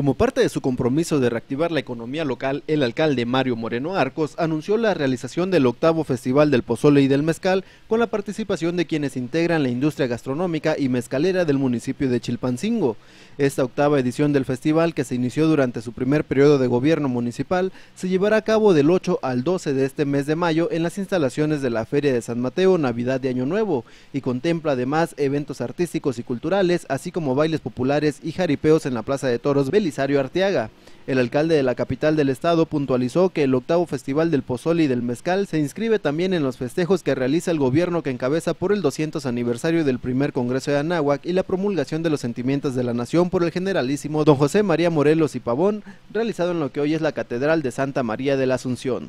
Como parte de su compromiso de reactivar la economía local, el alcalde Mario Moreno Arcos anunció la realización del octavo Festival del Pozole y del Mezcal con la participación de quienes integran la industria gastronómica y mezcalera del municipio de Chilpancingo. Esta octava edición del festival, que se inició durante su primer periodo de gobierno municipal, se llevará a cabo del 8 al 12 de este mes de mayo en las instalaciones de la Feria de San Mateo Navidad de Año Nuevo y contempla además eventos artísticos y culturales, así como bailes populares y jaripeos en la Plaza de Toros Belis Arteaga. El alcalde de la capital del estado puntualizó que el octavo Festival del Pozoli y del Mezcal se inscribe también en los festejos que realiza el gobierno que encabeza por el 200 aniversario del primer Congreso de Anáhuac y la promulgación de los sentimientos de la nación por el generalísimo don José María Morelos y Pavón, realizado en lo que hoy es la Catedral de Santa María de la Asunción.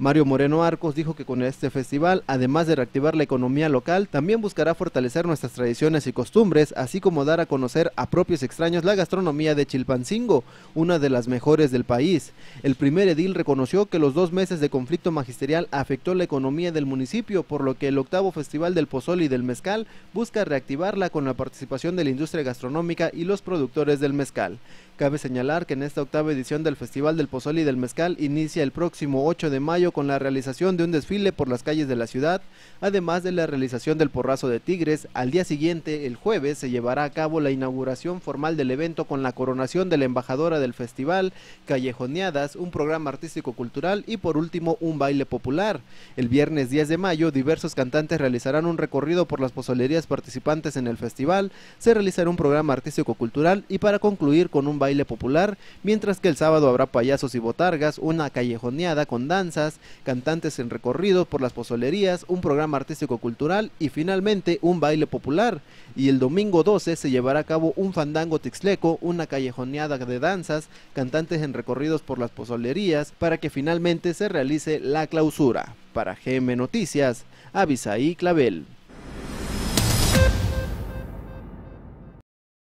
Mario Moreno Arcos dijo que con este festival, además de reactivar la economía local, también buscará fortalecer nuestras tradiciones y costumbres, así como dar a conocer a propios extraños la gastronomía de Chilpancingo, una de las mejores del país. El primer edil reconoció que los dos meses de conflicto magisterial afectó la economía del municipio, por lo que el octavo Festival del Pozol y del Mezcal busca reactivarla con la participación de la industria gastronómica y los productores del mezcal. Cabe señalar que en esta octava edición del Festival del Pozol y del Mezcal inicia el próximo 8 de mayo con la realización de un desfile por las calles de la ciudad, además de la realización del porrazo de tigres. Al día siguiente, el jueves, se llevará a cabo la inauguración formal del evento con la coronación de la embajadora del festival, callejoneadas, un programa artístico-cultural y por último un baile popular. El viernes 10 de mayo, diversos cantantes realizarán un recorrido por las pozolerías participantes en el festival, se realizará un programa artístico-cultural y para concluir con un baile baile popular, mientras que el sábado habrá payasos y botargas, una callejoneada con danzas, cantantes en recorridos por las pozolerías, un programa artístico-cultural y finalmente un baile popular. Y el domingo 12 se llevará a cabo un fandango tixleco, una callejoneada de danzas, cantantes en recorridos por las pozolerías, para que finalmente se realice la clausura. Para GM Noticias, Avisaí Clavel.